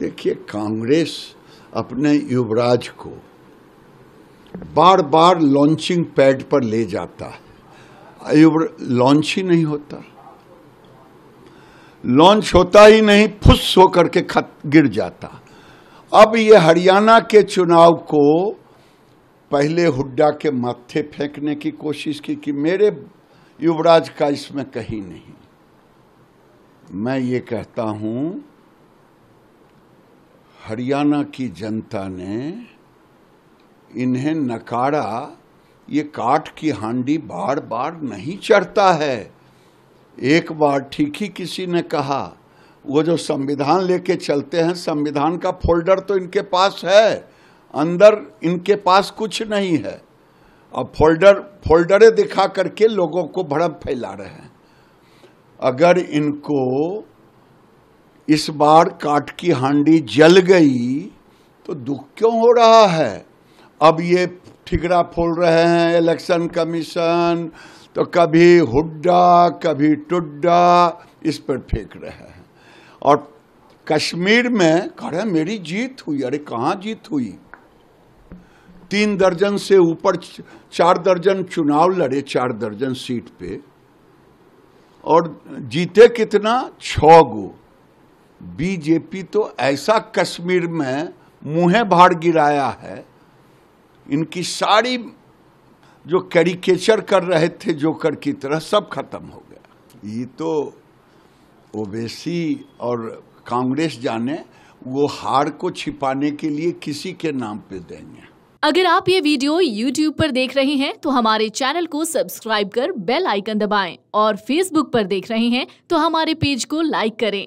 देखिए कांग्रेस अपने युवराज को बार बार लॉन्चिंग पैड पर ले जाता है लॉन्च ही नहीं होता लॉन्च होता ही नहीं फुस होकर के खत गिर जाता अब ये हरियाणा के चुनाव को पहले हुड्डा के माथे फेंकने की कोशिश की कि मेरे युवराज का इसमें कहीं नहीं मैं ये कहता हूं हरियाणा की जनता ने इन्हें नकारा ये काठ की हांडी बार बार नहीं चढ़ता है एक बार ठीक ही किसी ने कहा वो जो संविधान लेके चलते हैं संविधान का फोल्डर तो इनके पास है अंदर इनके पास कुछ नहीं है अब फोल्डर फोल्डरें दिखा करके लोगों को भड़म फैला रहे हैं अगर इनको इस बार काट की हांडी जल गई तो दुख क्यों हो रहा है अब ये ठिकरा फोल रहे हैं इलेक्शन कमीशन तो कभी हुड्डा कभी टुड्डा इस पर फेंक रहे हैं और कश्मीर में कह हैं मेरी जीत हुई अरे कहाँ जीत हुई तीन दर्जन से ऊपर चार दर्जन चुनाव लड़े चार दर्जन सीट पे और जीते कितना छ गो बीजेपी तो ऐसा कश्मीर में मुँह भाड़ गिराया है इनकी सारी जो कैरिकेचर कर रहे थे जोकर की तरह सब खत्म हो गया ये तो ओबेसी और कांग्रेस जाने वो हार को छिपाने के लिए किसी के नाम पे देंगे अगर आप ये वीडियो YouTube पर देख रहे हैं तो हमारे चैनल को सब्सक्राइब कर बेल आइकन दबाएं और Facebook पर देख रहे हैं तो हमारे पेज को लाइक करें